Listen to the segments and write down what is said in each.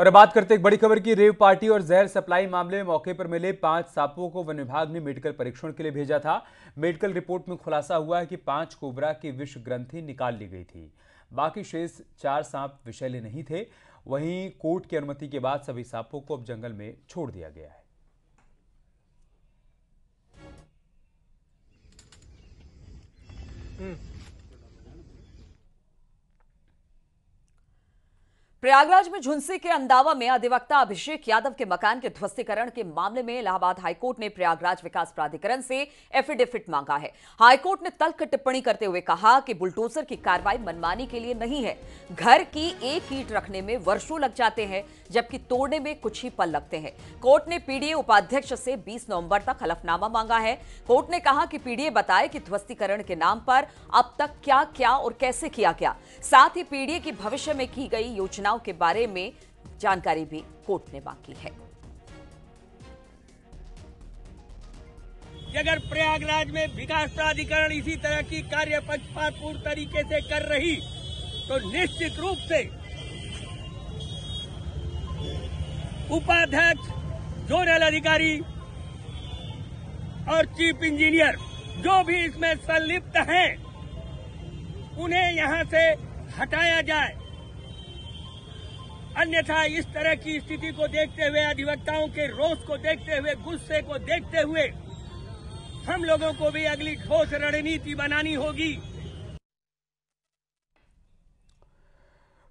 और अब बात करते हैं बड़ी खबर की रेव पार्टी और जहर सप्लाई मामले में मौके पर मिले पांच सांपों को वन विभाग ने मेडिकल परीक्षण के लिए भेजा था मेडिकल रिपोर्ट में खुलासा हुआ है कि पांच कोबरा की विष ग्रंथि निकाल ली गई थी बाकी शेष चार सांप विषैले नहीं थे वहीं कोर्ट की अनुमति के बाद सभी सांपों को अब जंगल में छोड़ दिया गया है हम्म। प्रयागराज में झुंसी के अंदावा में अधिवक्ता अभिषेक यादव के मकान के ध्वस्तीकरण के मामले में इलाहाबाद हाईकोर्ट ने प्रयागराज विकास प्राधिकरण से एफिडेविट मांगा है हाईकोर्ट ने तल्क टिप्पणी करते हुए कहा कि बुलडोजर की कार्रवाई मनमानी के लिए नहीं है घर की एक ईट रखने में वर्षों लग जाते हैं जबकि तोड़ने में कुछ ही पल लगते हैं कोर्ट ने पीडीए उपाध्यक्ष से बीस नवम्बर तक हलफनामा मांगा है कोर्ट ने कहा कि पीडीए बताए कि ध्वस्तीकरण के नाम पर अब तक क्या क्या और कैसे किया गया साथ ही पीडीए की भविष्य में की गई योजना घटनाओं के बारे में जानकारी भी कोर्ट ने मांगी है अगर प्रयागराज में विकास प्राधिकरण इसी तरह की कार्य पक्षपातपूर्ण तरीके से कर रही तो निश्चित रूप से उपाध्यक्ष जोनल अधिकारी और चीफ इंजीनियर जो भी इसमें संलिप्त हैं उन्हें यहां से हटाया जाए अन्यथा इस तरह की स्थिति को देखते हुए अधिवक्ताओं के रोष को देखते हुए गुस्से को देखते हुए हम लोगों को भी अगली ठोस रणनीति बनानी होगी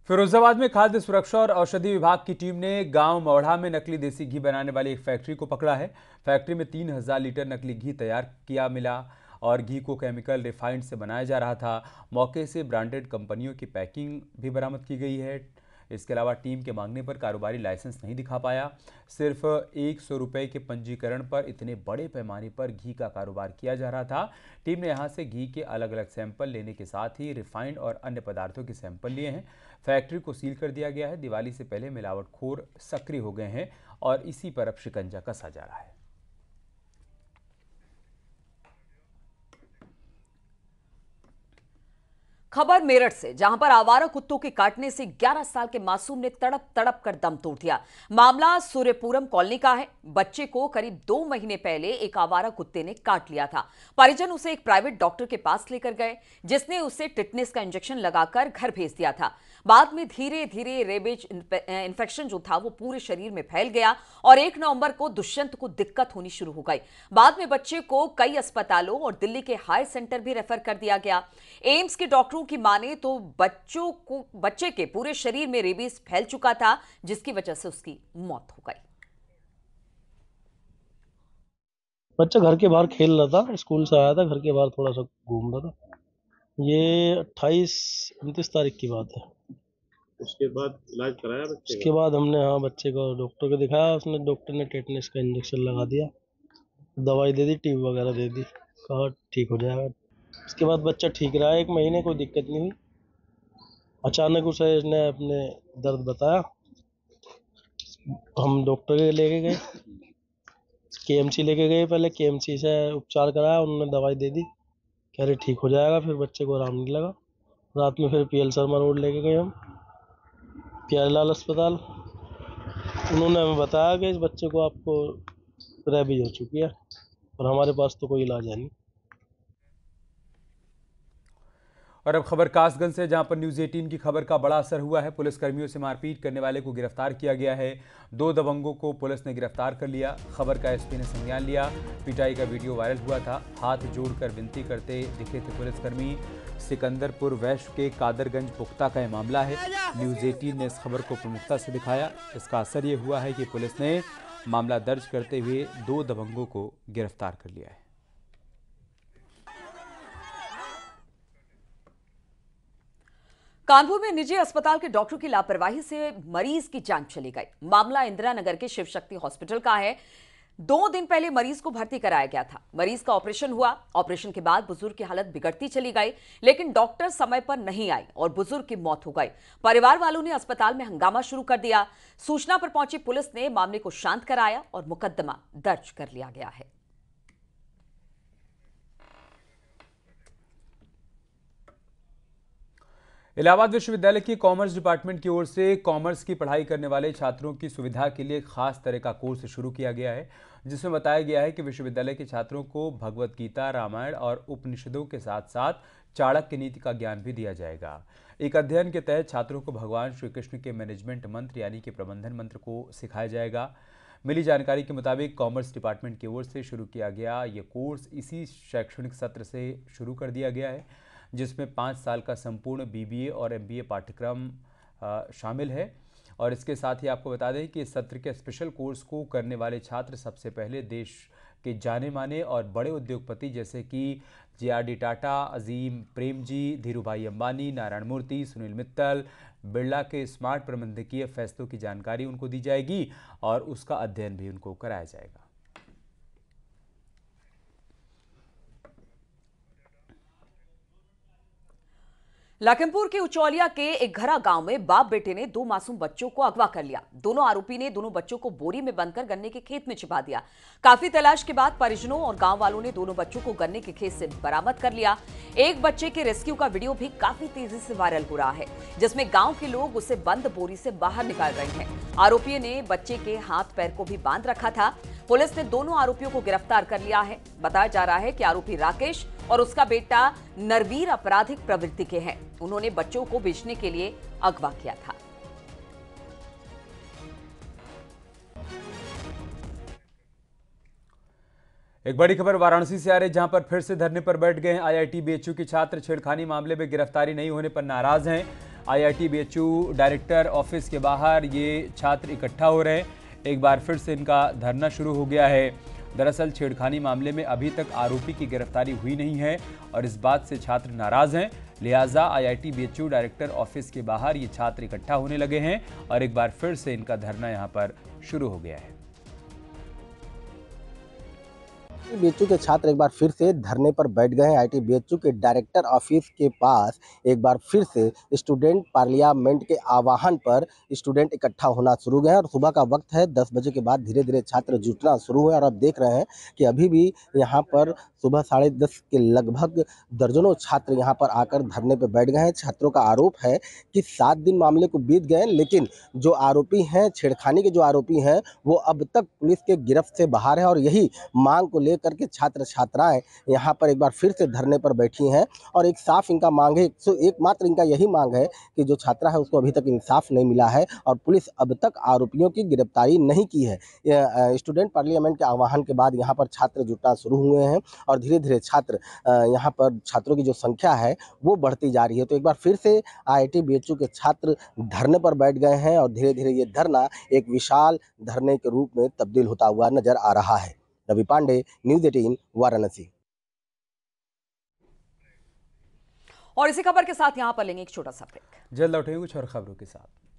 फिरोजाबाद में खाद्य सुरक्षा और औषधि विभाग की टीम ने गांव मौढ़ा में नकली देसी घी बनाने वाली एक फैक्ट्री को पकड़ा है फैक्ट्री में तीन हजार लीटर नकली घी तैयार किया मिला और घी को केमिकल रिफाइंड से बनाया जा रहा था मौके से ब्रांडेड कंपनियों की पैकिंग भी बरामद की गई है इसके अलावा टीम के मांगने पर कारोबारी लाइसेंस नहीं दिखा पाया सिर्फ एक सौ रुपये के पंजीकरण पर इतने बड़े पैमाने पर घी का कारोबार किया जा रहा था टीम ने यहाँ से घी के अलग अलग सैंपल लेने के साथ ही रिफाइंड और अन्य पदार्थों के सैंपल लिए हैं फैक्ट्री को सील कर दिया गया है दिवाली से पहले मिलावटखोर सक्रिय हो गए हैं और इसी पर अब शिकंजा कसा जा रहा है खबर मेरठ से जहां पर आवारा कुत्तों के काटने से 11 साल के मासूम ने तड़प तड़प कर दम तोड़ दिया मामला सूर्यपुरम कॉलोनी का है बच्चे को करीब दो महीने पहले एक आवारा कुत्ते ने काट लिया था परिजन उसे एक प्राइवेट डॉक्टर के पास लेकर गए जिसने उसे टिटनेस का इंजेक्शन लगाकर घर भेज दिया था बाद में धीरे धीरे रेबेज इन्फेक्शन जो था वो पूरे शरीर में फैल गया और एक नवंबर को दुष्यंत को दिक्कत होनी शुरू हो गई बाद में बच्चे को कई अस्पतालों और दिल्ली के हायर सेंटर भी रेफर कर दिया गया एम्स के डॉक्टरों डॉक्टरों की माने तो बच्चों को बच्चे के पूरे शरीर में रेबीज फैल चुका था जिसकी वजह से उसकी मौत हो गई बच्चा घर के बाहर खेल रहा था स्कूल से आया था घर के बाहर थोड़ा सा घूम रहा था ये अट्ठाईस उनतीस तारीख की बात है उसके बाद इलाज कराया बच्चे उसके बाद हमने हाँ बच्चे को डॉक्टर को दिखाया उसने डॉक्टर ने टेटनेस का इंजेक्शन लगा दिया दवाई दे दी ट्यूब वगैरह दे दी कहा ठीक हो जाएगा उसके बाद बच्चा ठीक रहा एक महीने कोई दिक्कत नहीं हुई अचानक उसे ने अपने दर्द बताया हम डॉक्टर के लेके गए के एम सी लेके गए पहले के एम सी से उपचार कराया उन्होंने दवाई दे दी कह रहे ठीक हो जाएगा फिर बच्चे को आराम नहीं लगा रात में फिर पी एल शर्मा रोड लेके गए हम प्यारीलाल अस्पताल उन्होंने हमें बताया कि इस बच्चे को आपको रेबीज हो चुकी है और हमारे पास तो कोई इलाज है नहीं और अब खबर कासगंज से जहां पर न्यूज़ 18 की खबर का बड़ा असर हुआ है पुलिसकर्मियों से मारपीट करने वाले को गिरफ्तार किया गया है दो दबंगों को पुलिस ने गिरफ्तार कर लिया खबर का एसपी ने संज्ञान लिया पिटाई का वीडियो वायरल हुआ था हाथ जोड़कर विनती करते दिखे थे पुलिसकर्मी सिकंदरपुर वैश्य के कादरगंज पुख्ता का यह मामला है न्यूज़ एटीन ने इस खबर को प्रमुखता से दिखाया इसका असर ये हुआ है कि पुलिस ने मामला दर्ज करते हुए दो दबंगों को गिरफ्तार कर लिया है कानपुर में निजी अस्पताल के डॉक्टर की लापरवाही से मरीज की जान चली गई मामला इंदिरा नगर के शिव शक्ति हॉस्पिटल का है दो दिन पहले मरीज को भर्ती कराया गया था मरीज का ऑपरेशन हुआ ऑपरेशन के बाद बुजुर्ग की हालत बिगड़ती चली गई लेकिन डॉक्टर समय पर नहीं आए और बुजुर्ग की मौत हो गई परिवार वालों ने अस्पताल में हंगामा शुरू कर दिया सूचना पर पहुंची पुलिस ने मामले को शांत कराया और मुकदमा दर्ज कर लिया गया है इलाहाबाद विश्वविद्यालय की कॉमर्स डिपार्टमेंट की ओर से कॉमर्स की पढ़ाई करने वाले छात्रों की सुविधा के लिए खास तरह का कोर्स शुरू किया गया है जिसमें बताया गया है कि विश्वविद्यालय के छात्रों को भगवत गीता रामायण और उपनिषदों के साथ साथ चाणक्य नीति का ज्ञान भी दिया जाएगा एक अध्ययन के तहत छात्रों को भगवान श्री कृष्ण के मैनेजमेंट मंत्र यानी कि प्रबंधन मंत्र को सिखाया जाएगा मिली जानकारी के मुताबिक कॉमर्स डिपार्टमेंट की ओर से शुरू किया गया ये कोर्स इसी शैक्षणिक सत्र से शुरू कर दिया गया है जिसमें पाँच साल का संपूर्ण बीबीए और एमबीए पाठ्यक्रम शामिल है और इसके साथ ही आपको बता दें कि इस सत्र के स्पेशल कोर्स को करने वाले छात्र सबसे पहले देश के जाने माने और बड़े उद्योगपति जैसे कि जे टाटा अजीम प्रेमजी धीरू भाई अम्बानी नारायण मूर्ति सुनील मित्तल बिरला के स्मार्ट प्रबंधकीय फैसलों की जानकारी उनको दी जाएगी और उसका अध्ययन भी उनको कराया जाएगा लखीमपुर के उचौलिया के एक घरा गांव में बाप बेटे ने दो मासूम बच्चों को अगवा कर लिया दोनों आरोपी ने दोनों बच्चों को बोरी में बंद कर गन्ने के खेत में छिपा दिया काफी तलाश के बाद परिजनों और गांव वालों ने दोनों बच्चों को गन्ने के खेत से बरामद कर लिया एक बच्चे के रेस्क्यू का वीडियो भी काफी तेजी से वायरल हो रहा है जिसमे गाँव के लोग उसे बंद बोरी से बाहर निकाल रहे हैं आरोपी ने बच्चे के हाथ पैर को भी बांध रखा था पुलिस ने दोनों आरोपियों को गिरफ्तार कर लिया है बताया जा रहा है की आरोपी राकेश और उसका बेटा नरवीर आपराधिक प्रवृत्ति के हैं उन्होंने बच्चों को बेचने के लिए अगवा किया था एक बड़ी खबर वाराणसी से आ रही जहां पर फिर से धरने पर बैठ गए आईआईटी बीएचयू के छात्र छेड़खानी मामले में गिरफ्तारी नहीं होने पर नाराज हैं आईआईटी बीएचयू डायरेक्टर ऑफिस के बाहर ये छात्र इकट्ठा हो रहे हैं एक बार फिर से इनका धरना शुरू हो गया है दरअसल छेड़खानी मामले में अभी तक आरोपी की गिरफ्तारी हुई नहीं है और इस बात से छात्र नाराज हैं लिहाजा आईआईटी बीएचयू डायरेक्टर ऑफिस के बाहर ये छात्र इकट्ठा होने लगे हैं और एक बार फिर से इनका धरना यहाँ पर शुरू हो गया है आईटीबीएचयू के छात्र एक बार फिर से धरने पर बैठ गए हैं आईटीबीएचयू के डायरेक्टर ऑफिस के पास एक बार फिर से स्टूडेंट पार्लियामेंट के आह्वान पर स्टूडेंट इकट्ठा होना शुरू हुए हैं और सुबह का वक्त है दस बजे के बाद धीरे धीरे छात्र जुटना शुरू हुए और आप देख रहे हैं कि अभी भी यहाँ पर सुबह साढ़े दस के लगभग दर्जनों छात्र यहाँ पर आकर धरने पर बैठ गए हैं छात्रों का आरोप है कि सात दिन मामले को बीत गए लेकिन जो आरोपी हैं छेड़खानी के जो आरोपी हैं वो अब तक पुलिस के गिरफ्त से बाहर है और यही मांग को लेकर लेकर के छात्र छात्राएं यहाँ पर एक बार फिर से धरने पर बैठी हैं और एक साफ इनका मांग है सो एकमात्र इनका यही मांग है कि जो छात्रा है उसको अभी तक इंसाफ नहीं मिला है और पुलिस अब तक आरोपियों की गिरफ्तारी नहीं की है स्टूडेंट पार्लियामेंट के आह्वान के बाद यहाँ पर छात्र जुटना शुरू हुए हैं और धीरे धीरे छात्र यहाँ पर छात्रों की जो संख्या है वो बढ़ती जा रही है तो एक बार फिर से आई आई के छात्र धरने पर बैठ गए हैं और धीरे धीरे ये धरना एक विशाल धरने के रूप में तब्दील होता हुआ नज़र आ रहा है रवि पांडे न्यूज एटीन वाराणसी और इसी खबर के साथ यहाँ पर लेंगे एक छोटा सा ब्रेक जल्द लौटेंगे कुछ और खबरों के साथ